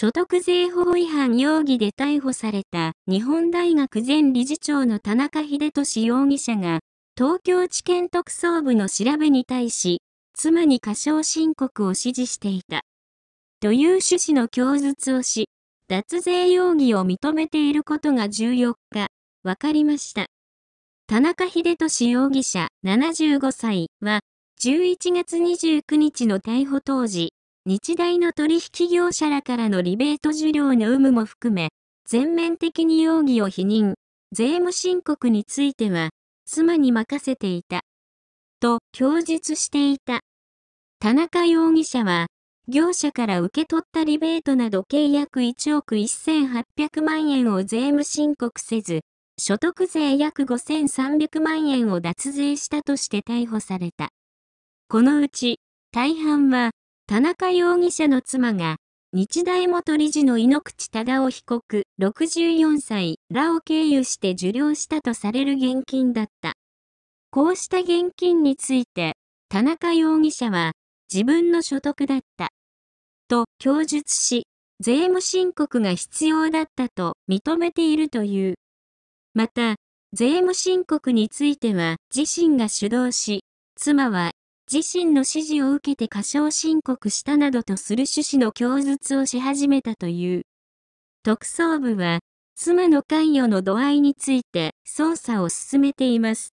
所得税法違反容疑で逮捕された日本大学前理事長の田中英俊容疑者が、東京地検特捜部の調べに対し、妻に過少申告を指示していた。という趣旨の供述をし、脱税容疑を認めていることが14日、分かりました。田中英俊容疑者75歳は、11月29日の逮捕当時、日大の取引業者らからのリベート受領の有無も含め、全面的に容疑を否認、税務申告については、妻に任せていた。と供述していた。田中容疑者は、業者から受け取ったリベートなど契約1億1800万円を税務申告せず、所得税約5300万円を脱税したとして逮捕された。このうち、大半は田中容疑者の妻が、日大元理事の井ノ口忠夫被告64歳らを経由して受領したとされる現金だった。こうした現金について、田中容疑者は、自分の所得だった。と供述し、税務申告が必要だったと認めているという。また、税務申告については自身が主導し、妻は自身の指示を受けて過少申告したなどとする趣旨の供述をし始めたという。特捜部は、妻の関与の度合いについて捜査を進めています。